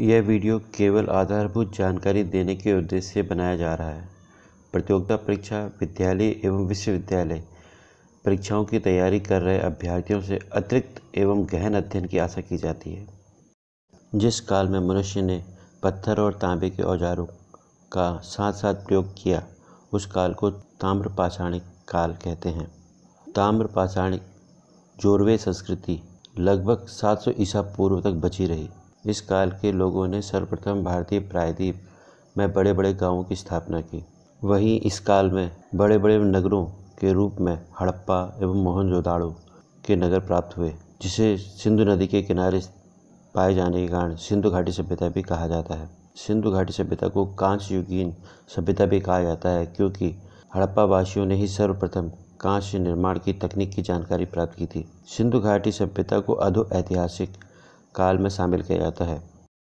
यह वीडियो केवल आधारभूत जानकारी देने के उद्देश्य से बनाया जा रहा है प्रतियोगिता परीक्षा विद्यालय एवं विश्वविद्यालय परीक्षाओं की तैयारी कर रहे अभ्यर्थियों से अतिरिक्त एवं गहन अध्ययन की आशा की जाती है जिस काल में मनुष्य ने पत्थर और तांबे के औजारों का साथ साथ प्रयोग किया उस काल को ताम्रपाषाणिक काल कहते हैं ताम्रपाषाणिक जोरवे संस्कृति लगभग 700 ईसा पूर्व तक बची रही इस काल के लोगों ने सर्वप्रथम भारतीय प्रायद्वीप में बड़े बड़े गांवों की स्थापना की वहीं इस काल में बड़े बड़े नगरों के रूप में हड़प्पा एवं मोहनजोदाड़ो के नगर प्राप्त हुए जिसे सिंधु नदी के किनारे पाए जाने के कारण सिंधु घाटी सभ्यता भी कहा जाता है सिंधु घाटी सभ्यता को कांच युगीन सभ्यता भी कहा जाता है क्योंकि हड़प्पा वासियों ने ही सर्वप्रथम कांच निर्माण की तकनीक की जानकारी प्राप्त की थी सिंधु घाटी सभ्यता को अधो ऐतिहासिक काल में शामिल किया जाता है